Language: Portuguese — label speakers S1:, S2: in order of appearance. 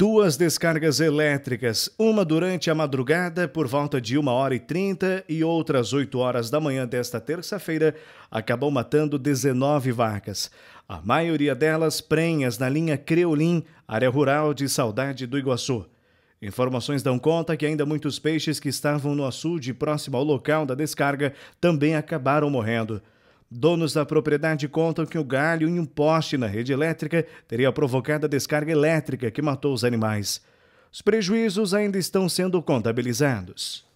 S1: Duas descargas elétricas, uma durante a madrugada por volta de 1 hora e 30 e outra às 8 horas da manhã desta terça-feira, acabou matando 19 vacas. A maioria delas prenhas na linha Creolim, área rural de Saudade do Iguaçu. Informações dão conta que ainda muitos peixes que estavam no açude próximo ao local da descarga também acabaram morrendo. Donos da propriedade contam que o galho em um poste na rede elétrica teria provocado a descarga elétrica que matou os animais. Os prejuízos ainda estão sendo contabilizados.